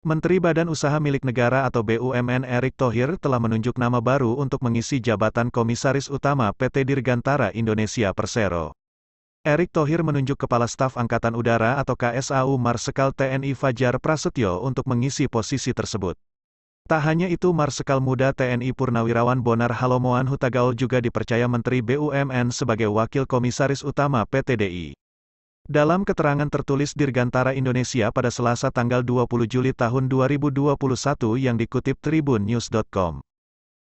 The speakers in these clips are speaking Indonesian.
Menteri Badan Usaha Milik Negara atau BUMN Erick Thohir telah menunjuk nama baru untuk mengisi jabatan Komisaris Utama PT Dirgantara Indonesia Persero. Erick Thohir menunjuk Kepala Staf Angkatan Udara atau KSAU Marsekal TNI Fajar Prasetyo untuk mengisi posisi tersebut. Tak hanya itu Marsekal Muda TNI Purnawirawan Bonar Halomoan Hutagaul juga dipercaya Menteri BUMN sebagai Wakil Komisaris Utama PT DI. Dalam keterangan tertulis Dirgantara Indonesia pada Selasa tanggal 20 Juli tahun 2021 yang dikutip tribunnews.com,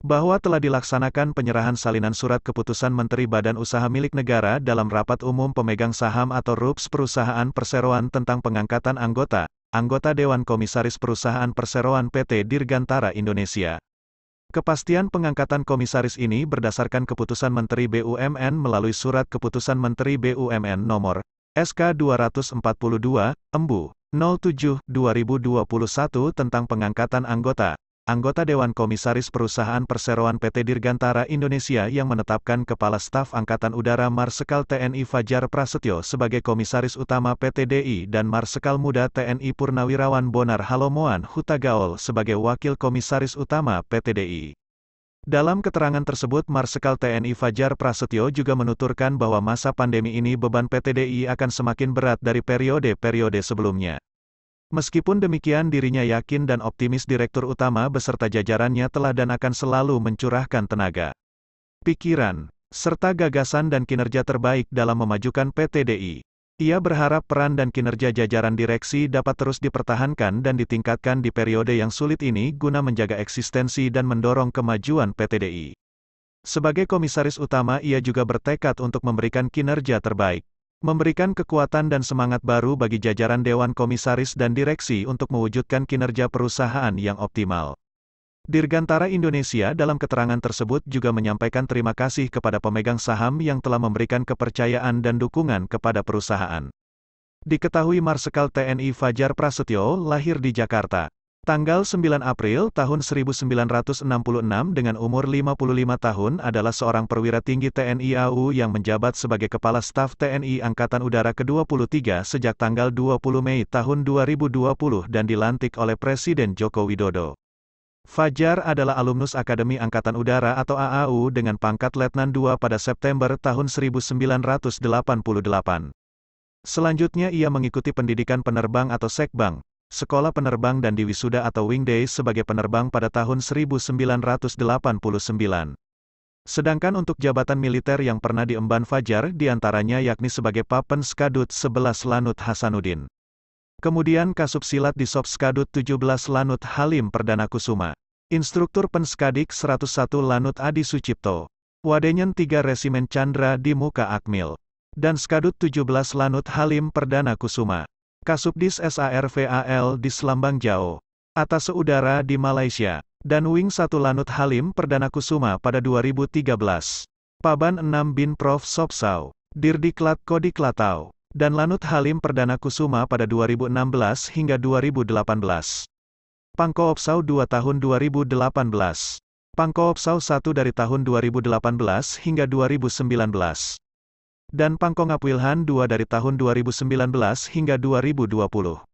bahwa telah dilaksanakan penyerahan salinan surat keputusan Menteri Badan Usaha Milik Negara dalam rapat umum pemegang saham atau RUPS perusahaan perseroan tentang pengangkatan anggota, anggota Dewan Komisaris Perusahaan Perseroan PT Dirgantara Indonesia. Kepastian pengangkatan komisaris ini berdasarkan keputusan Menteri BUMN melalui Surat Keputusan Menteri BUMN Nomor SK 242, Embu, 07, 2021 tentang pengangkatan anggota, anggota Dewan Komisaris Perusahaan Perseroan PT Dirgantara Indonesia yang menetapkan Kepala Staf Angkatan Udara Marsekal TNI Fajar Prasetyo sebagai Komisaris Utama PT DI dan Marsekal Muda TNI Purnawirawan Bonar Halomoan Hutagaol sebagai Wakil Komisaris Utama PT DI. Dalam keterangan tersebut Marsekal TNI Fajar Prasetyo juga menuturkan bahwa masa pandemi ini beban PTDI akan semakin berat dari periode-periode sebelumnya. Meskipun demikian dirinya yakin dan optimis Direktur Utama beserta jajarannya telah dan akan selalu mencurahkan tenaga, pikiran, serta gagasan dan kinerja terbaik dalam memajukan PTDI. Ia berharap peran dan kinerja jajaran direksi dapat terus dipertahankan dan ditingkatkan di periode yang sulit ini guna menjaga eksistensi dan mendorong kemajuan PTDI. Sebagai komisaris utama ia juga bertekad untuk memberikan kinerja terbaik, memberikan kekuatan dan semangat baru bagi jajaran dewan komisaris dan direksi untuk mewujudkan kinerja perusahaan yang optimal. Dirgantara Indonesia dalam keterangan tersebut juga menyampaikan terima kasih kepada pemegang saham yang telah memberikan kepercayaan dan dukungan kepada perusahaan. Diketahui Marsekal TNI Fajar Prasetyo lahir di Jakarta. Tanggal 9 April tahun 1966 dengan umur 55 tahun adalah seorang perwira tinggi TNI AU yang menjabat sebagai Kepala Staf TNI Angkatan Udara ke-23 sejak tanggal 20 Mei tahun 2020 dan dilantik oleh Presiden Joko Widodo. Fajar adalah alumnus Akademi Angkatan Udara atau AAU dengan pangkat Letnan II pada September tahun 1988. Selanjutnya ia mengikuti pendidikan penerbang atau sekbang, sekolah penerbang dan diwisuda atau Day sebagai penerbang pada tahun 1989. Sedangkan untuk jabatan militer yang pernah diemban Fajar diantaranya yakni sebagai Papen Skadut 11 Lanut Hasanuddin. Kemudian Kasub Silat di Sop Skadut 17 Lanut Halim Perdana Kusuma. Instruktur Penskadik 101 Lanut Adi Sucipto. Wadenyen 3 Resimen Chandra di Muka Akmil. Dan Skadut 17 Lanut Halim Perdana Kusuma. Kasubdis SARVAL di Selambang Jauh. Atas Udara di Malaysia. Dan Wing 1 Lanut Halim Perdana Kusuma pada 2013. Paban 6 Bin Prof Sopsau. Dirdiklat Kodiklatau dan Lanut Halim Perdana Kusuma pada 2016 hingga 2018. Pangkoopsau 2 tahun 2018. Pangkoopsau 1 dari tahun 2018 hingga 2019. Dan Pangko Ngapwilhan 2 dari tahun 2019 hingga 2020.